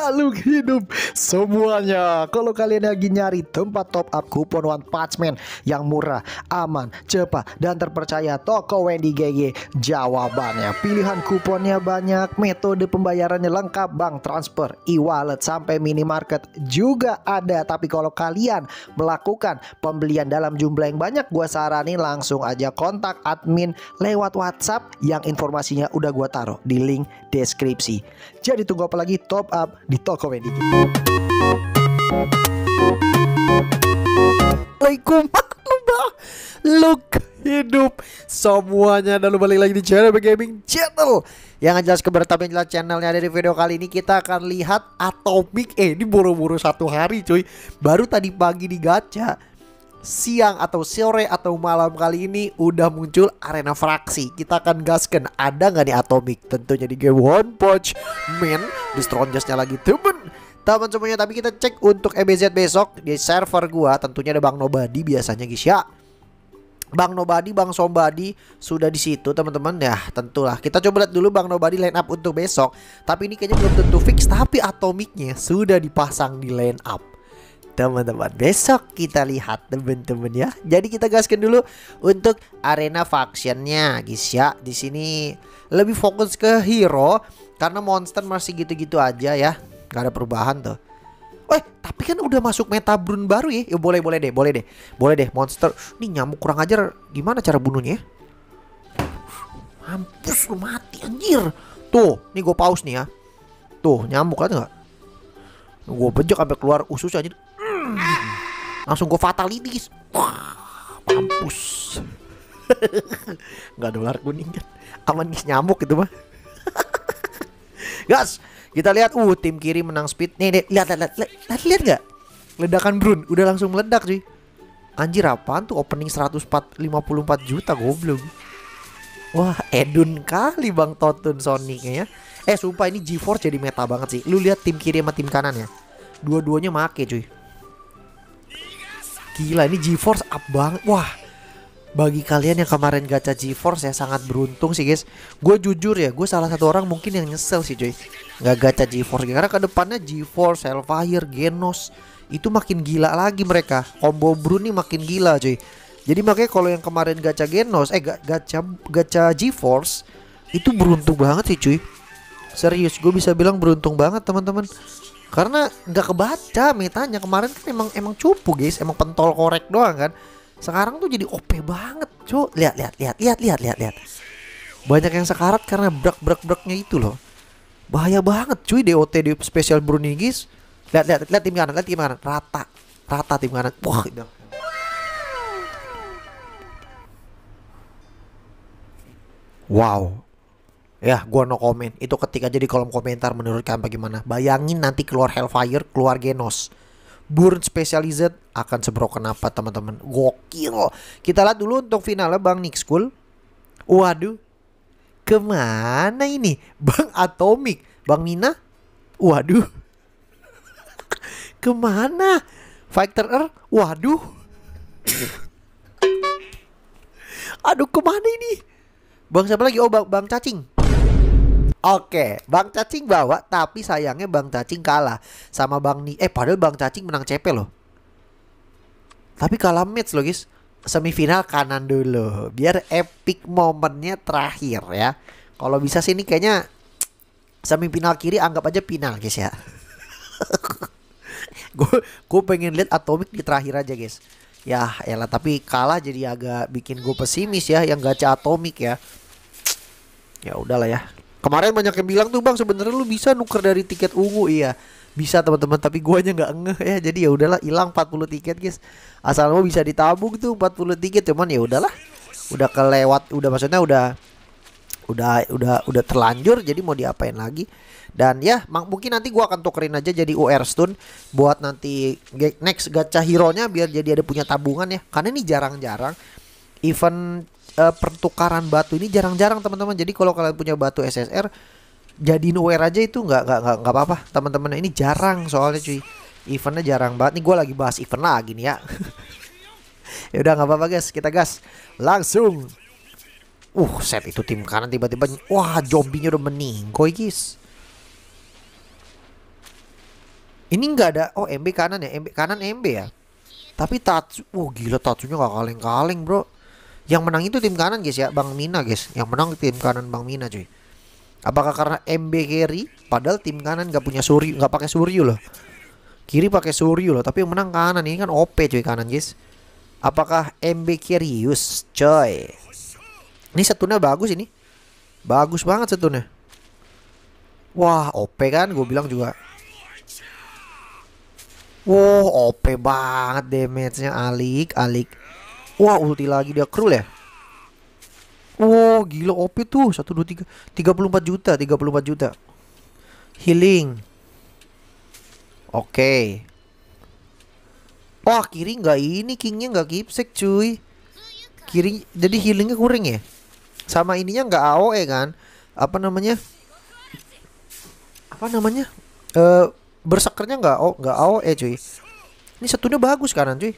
makhluk hidup semuanya. Kalau kalian lagi nyari tempat top up kupon One Punch Man yang murah, aman, cepat, dan terpercaya, toko Wendy GG jawabannya. Pilihan kuponnya banyak, metode pembayarannya lengkap, bank transfer, e-wallet, sampai minimarket juga ada. Tapi kalau kalian melakukan pembelian dalam jumlah yang banyak, gue saranin langsung aja kontak admin lewat WhatsApp yang informasinya udah gue taruh di link deskripsi. Jadi tunggu apa lagi? Top up di Talk Comedy. Assalamualaikum Look hidup semuanya dan balik lagi di channel gaming channel yang jelas keberatan tapi jelas channelnya dari video kali ini kita akan lihat atomic eh ini buru-buru satu hari cuy baru tadi pagi di gacha siang atau sore atau malam kali ini udah muncul arena fraksi. Kita akan gasken ada nggak nih Atomic? Tentunya di game One Punch Man. Di Strongestnya lagi temen. Teman semuanya tapi kita cek untuk MBZ e besok di server gua tentunya ada Bang Nobody biasanya guys ya. Bang Nobody, Bang Sombadi sudah di situ teman-teman ya tentulah kita coba lihat dulu Bang Nobody line up untuk besok tapi ini kayaknya belum tentu fix tapi atomiknya sudah dipasang di line up teman-teman. Besok kita lihat teman-teman ya. Jadi kita gaskan dulu untuk arena factionnya guys ya. Di sini lebih fokus ke hero karena monster masih gitu-gitu aja ya. nggak ada perubahan tuh. Eh, tapi kan udah masuk meta brun baru ya. Ya boleh boleh deh, boleh deh. Boleh deh monster. ini nyamuk kurang ajar gimana cara bunuhnya Mampus lu mati anjir. Tuh, nih gue pause nih ya. Tuh, nyamuk kan nggak? Gue bejek sampai keluar usus aja. Hmm. Langsung gue fatalitis. Wah, mampus. Gak dolar kuning kan? Aman guys nyamuk gitu mah. Gas, kita lihat uh tim kiri menang speed. Nih, nih lihat lihat lihat lihat, nggak gak? Ledakan Brun udah langsung meledak sih, Anjir apaan tuh opening 154 juta goblok. Wah, Edun kali Bang Totun Sonic ya. Eh, sumpah ini GeForce jadi meta banget sih. Lu lihat tim kiri sama tim kanan ya. Dua-duanya make cuy gila ini GeForce up banget wah bagi kalian yang kemarin gacha GeForce ya sangat beruntung sih guys gue jujur ya gue salah satu orang mungkin yang nyesel sih cuy nggak gacha GeForce karena kedepannya GeForce Hellfire Genos itu makin gila lagi mereka combo bruni makin gila cuy jadi makanya kalau yang kemarin gacha Genos eh gacha gacha GeForce itu beruntung banget sih cuy serius gue bisa bilang beruntung banget teman-teman karena nggak kebaca metanya kemarin kan emang emang cupu guys emang pentol korek doang kan sekarang tuh jadi OP banget cuy lihat lihat lihat lihat lihat lihat lihat banyak yang sekarat karena brak brak braknya itu loh bahaya banget cuy DOT di special Brunei guys lihat lihat lihat tim kanan lihat tim kanan rata rata tim kanan wah itu wow Ya, gua no komen Itu ketika jadi kolom komentar menurut kalian bagaimana. Bayangin nanti keluar Hellfire, keluar Genos. Burn Specialized akan sebroken kenapa teman-teman. Gokil. Kita lihat dulu untuk finalnya Bang Nick School. Waduh. Kemana ini? Bang Atomic. Bang Mina? Waduh. Kemana? Fighter R? Waduh. Aduh kemana ini? Bang siapa lagi? Oh bang, bang Cacing. Oke, Bang Cacing bawa tapi sayangnya Bang Cacing kalah sama Bang Ni. Eh padahal Bang Cacing menang CP loh. Tapi kalah match loh guys. Semifinal kanan dulu biar epic momennya terakhir ya. Kalau bisa sih ini kayaknya semifinal kiri anggap aja final guys ya. gue gue pengen lihat Atomic di terakhir aja guys. Ya, elah tapi kalah jadi agak bikin gue pesimis ya yang gacha Atomic ya. Ya udahlah ya, Kemarin banyak yang bilang tuh bang sebenarnya lu bisa nuker dari tiket ungu iya bisa teman-teman tapi aja nggak ngeh ya jadi ya udahlah hilang 40 tiket guys asal mau bisa ditabung tuh 40 tiket cuman ya udahlah udah kelewat udah maksudnya udah udah udah udah terlanjur jadi mau diapain lagi dan ya mungkin nanti gua akan tukerin aja jadi UR stone buat nanti next gacha hero nya biar jadi ada punya tabungan ya karena ini jarang-jarang event uh, pertukaran batu ini jarang-jarang teman-teman. Jadi kalau kalian punya batu SSR jadiin aware aja itu nggak nggak nggak apa-apa teman-teman. Ini jarang soalnya cuy. Eventnya jarang banget nih gue lagi bahas event lagi nih ya. ya udah nggak apa-apa guys, kita gas langsung. Uh, set itu tim kanan tiba-tiba wah zombinya udah meninggoy guys. Ini nggak ada oh MB kanan ya, MB kanan MB ya. Tapi Tatsu, wah uh, oh, gila Tatsunya nggak kaleng-kaleng bro. Yang menang itu tim kanan guys ya, Bang Mina guys. Yang menang tim kanan Bang Mina cuy. Apakah karena MB carry? Padahal tim kanan gak punya Suri gak pakai Suri loh. Kiri pakai Suri loh, tapi yang menang kanan ini kan OP cuy kanan guys. Apakah MB Kirius coy? Ini setunnya bagus ini. Bagus banget setunnya. Wah, OP kan gue bilang juga. Wow, OP banget damage-nya alik alik. Wah ulti lagi dia kru ya Wow oh, gila OP tuh 1, 2, 3 34 juta 34 juta Healing Oke okay. Wah kiri nggak ini kingnya nggak kipsek cuy Kiri jadi healingnya kuring ya Sama ininya nggak AOE kan Apa namanya Apa namanya Eh uh, Bersekernya nggak oh nggak AOE cuy Ini satunya bagus kanan cuy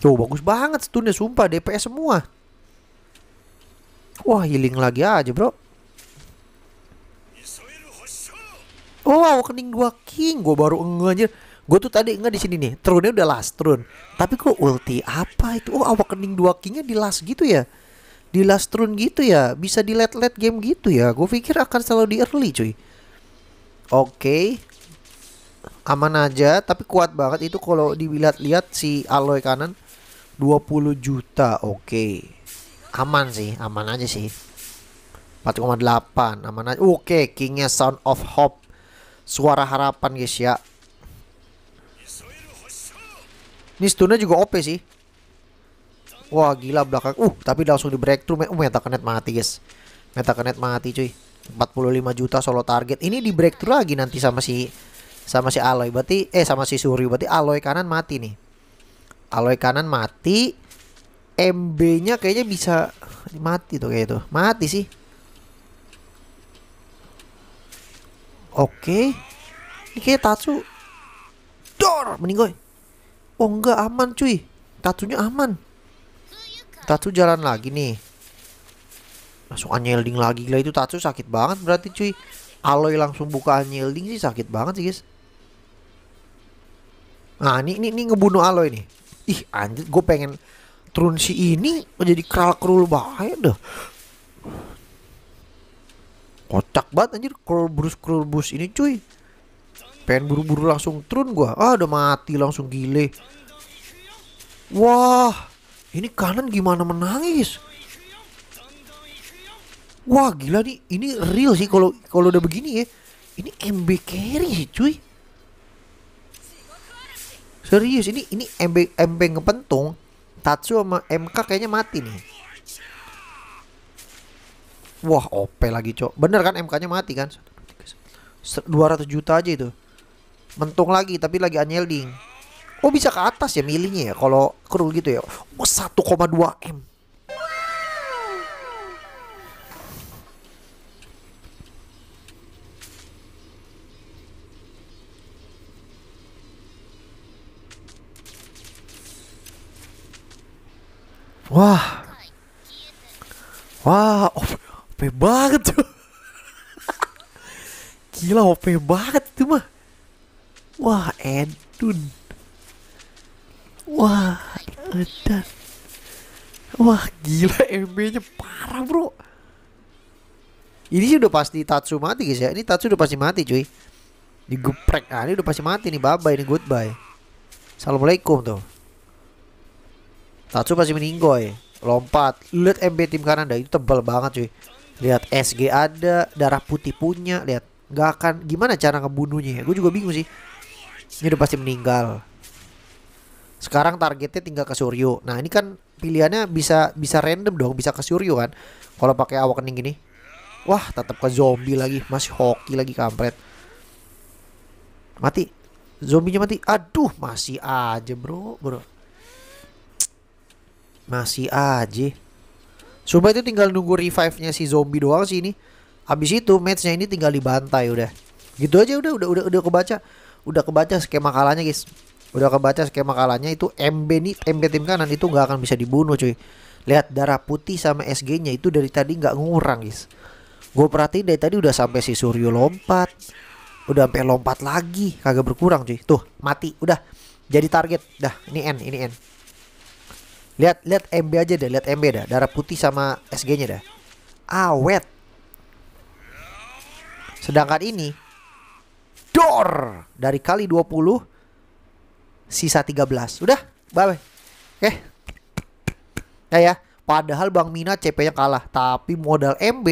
Tuh bagus banget stunnya sumpah DPS semua. Wah healing lagi aja bro. Wow kening dua king gue baru enggak Gue tuh tadi enggak di sini nih. Trunnya udah last trun. Tapi kok ulti apa itu? Oh awak kening dua kingnya di last gitu ya. Di last trun gitu ya. Bisa di late late game gitu ya. Gue pikir akan selalu di early cuy. Oke. Okay aman aja tapi kuat banget itu kalau dilihat-lihat si Aloy kanan 20 juta oke okay. aman sih aman aja sih 4,8 aman aja oke okay, kingnya sound of hope suara harapan guys ya ini stunnya juga OP sih wah gila belakang uh tapi langsung di breakthrough uh, meta kenet mati guys meta kenet mati cuy 45 juta solo target ini di breakthrough lagi nanti sama si sama si Aloy berarti eh sama si Suri berarti Aloy kanan mati nih Aloy kanan mati. MB-nya kayaknya bisa mati tuh kayak itu. Mati sih. Oke. Ini kayak Tatsu. Dor, meninggoy. Oh, enggak aman, cuy. Tatsunya aman. Tatsu jalan lagi nih. Langsung anyelding lagi lah itu Tatsu sakit banget berarti cuy. Aloy langsung buka anyelding sih sakit banget sih, guys. Nah, ini ini, ini ngebunuh Aloy nih ih anjir gue pengen turun si ini menjadi kral krul bahaya dah kocak banget anjir krul brus krul bus ini cuy pengen buru-buru langsung turun gue, ah udah mati langsung gile wah ini kanan gimana menangis wah gila nih ini real sih kalau kalau udah begini ya ini MB carry sih cuy Serius ini ini MB MB ngepentung Tatsu sama MK kayaknya mati nih. Wah, OP lagi, Cok. Bener kan MK-nya mati kan? 200 juta aja itu. Mentung lagi tapi lagi unyielding. Oh, bisa ke atas ya milihnya ya kalau kru gitu ya. Oh, 1,2 M. Wah. Wah, OP, OP banget tuh. Gila OP banget tuh mah. Wah, Edun. Wah, Edan. Wah, gila MB-nya parah, Bro. Ini sih udah pasti Tatsu mati guys ya. Ini Tatsu udah pasti mati, cuy. Digeprek. Ah, ini udah pasti mati nih. Bye-bye ini goodbye. Assalamualaikum tuh. Tatsu masih meninggoy. Lompat. Lihat MB tim kanan dah itu tebal banget cuy. Lihat SG ada, darah putih punya, lihat. Gak akan gimana cara ngebunuhnya Gue juga bingung sih. Ini udah pasti meninggal. Sekarang targetnya tinggal ke Suryo. Nah, ini kan pilihannya bisa bisa random dong, bisa ke Suryo kan. Kalau pakai awak awakening gini. Wah, tetap ke zombie lagi, masih hoki lagi kampret. Mati. Zombinya mati. Aduh, masih aja, Bro. Bro. Masih aja. Sumpah itu tinggal nunggu revive-nya si zombie doang sih ini. Habis itu match nya ini tinggal dibantai udah. Gitu aja udah udah udah udah kebaca. Udah kebaca skema kalahnya guys. Udah kebaca skema kalahnya itu MB nih MB tim kanan itu nggak akan bisa dibunuh cuy. Lihat darah putih sama SG-nya itu dari tadi nggak ngurang guys. Gue perhatiin dari tadi udah sampai si Suryo lompat. Udah sampai lompat lagi, kagak berkurang cuy. Tuh, mati, udah. Jadi target. Dah, ini N, ini N. Lihat lihat MB aja deh, lihat MB dah. Darah putih sama SG-nya dah. Awet. Sedangkan ini dor dari kali 20 sisa 13. Udah, bye. -bye. Oke. Okay. Ya ya. Padahal Bang Mina CP-nya kalah, tapi modal MB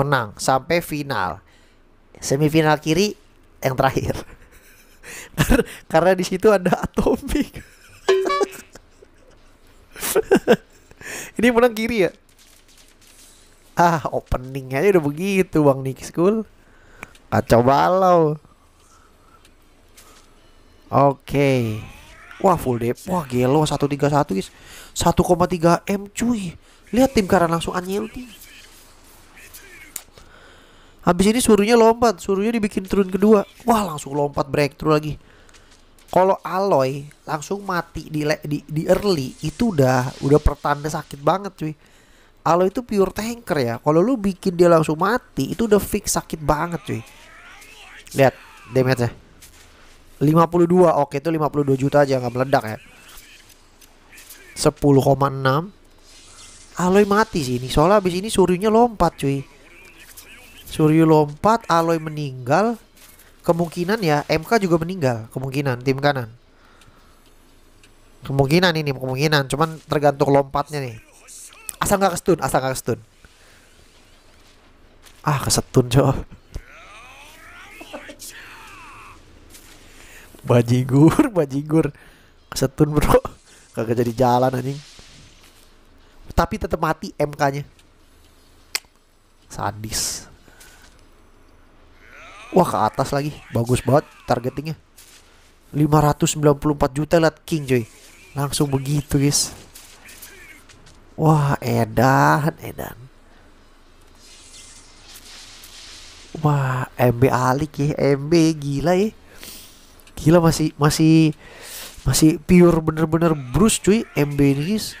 menang sampai final. Semifinal kiri yang terakhir. Karena di situ ada atomik Ini menang kiri ya? Ah, opening aja udah begitu Bang Nick School. Kacau balau. Oke. Okay. Wah, full dep. Wah, gelo 131, guys. 1,3 M cuy. Lihat tim Karan langsung nih. Habis ini suruhnya lompat, suruhnya dibikin turun kedua. Wah, langsung lompat breakthrough lagi kalau Aloy langsung mati di, di di early itu udah udah pertanda sakit banget cuy. Aloy itu pure tanker ya. Kalau lu bikin dia langsung mati itu udah fix sakit banget cuy. Lihat damage-nya. 52 oke itu 52 juta aja nggak meledak ya. 10,6 Aloy mati sih ini soalnya abis ini Suryunya lompat cuy Suryu lompat Aloy meninggal kemungkinan ya MK juga meninggal kemungkinan tim kanan kemungkinan ini kemungkinan cuman tergantung lompatnya nih asal nggak kesetun asal nggak kesetun ah kesetun cow bajigur bajigur kesetun bro kagak jadi jalan anjing tapi tetap mati MK nya sadis Wah ke atas lagi Bagus banget targetingnya 594 juta lihat King coy Langsung begitu guys Wah edan edan Wah MB alik ya MB gila ya Gila masih masih masih pure bener-bener Bruce cuy MB ini guys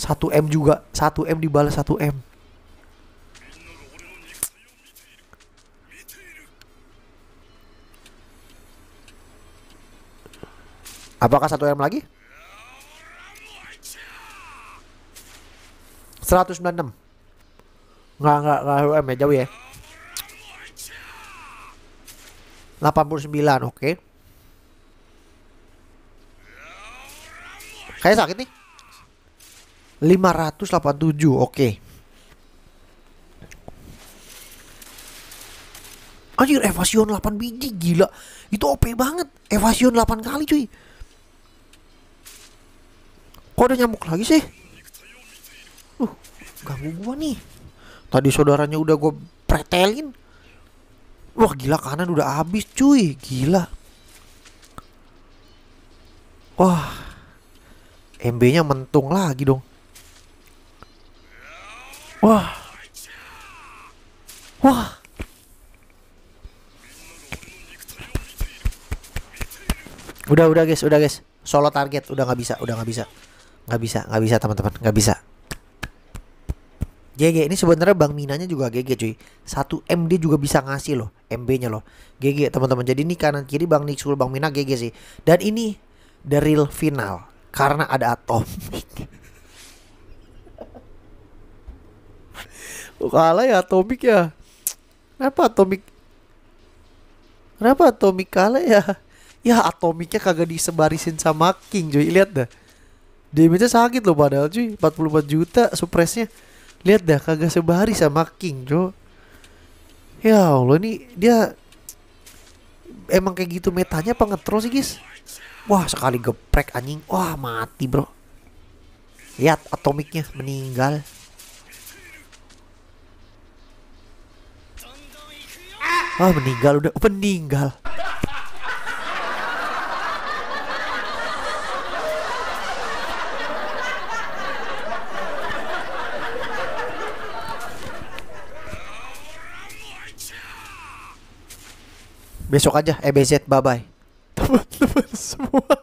1M juga 1M dibalas 1M Apakah satu M lagi? 196 Nggak, nggak, nggak M ya, jauh ya 89, oke okay. Kayaknya sakit nih 587, oke okay. Anjir, evasion 8 biji, gila Itu OP banget Evasion 8 kali cuy Kok ada nyamuk lagi sih? Uh, ganggu gua nih. Tadi saudaranya udah gua pretelin. Wah gila kanan udah habis cuy, gila. Wah. MB-nya mentung lagi dong. Wah. Wah. Udah udah guys, udah guys. Solo target udah nggak bisa, udah nggak bisa nggak bisa nggak bisa teman-teman nggak bisa GG ini sebenarnya Bang Minanya juga GG cuy. Satu MD juga bisa ngasih loh MB-nya loh. GG teman-teman. Jadi ini kanan kiri Bang Nixul Bang Mina GG sih. Dan ini the real final karena ada Atomic. kalah ya Atomic ya. Kenapa Atomic? Kenapa Atomic kalah ya? Ya Atomicnya kagak disebarisin sama King cuy. Lihat dah damage sakit loh padahal cuy 44 juta supresnya lihat dah kagak sebari sama King jo ya Allah ini dia emang kayak gitu metanya apa ngetro sih guys wah sekali geprek anjing wah mati bro lihat atomiknya meninggal ah meninggal udah meninggal Besok aja EBZ bye bye. Teman-teman semua.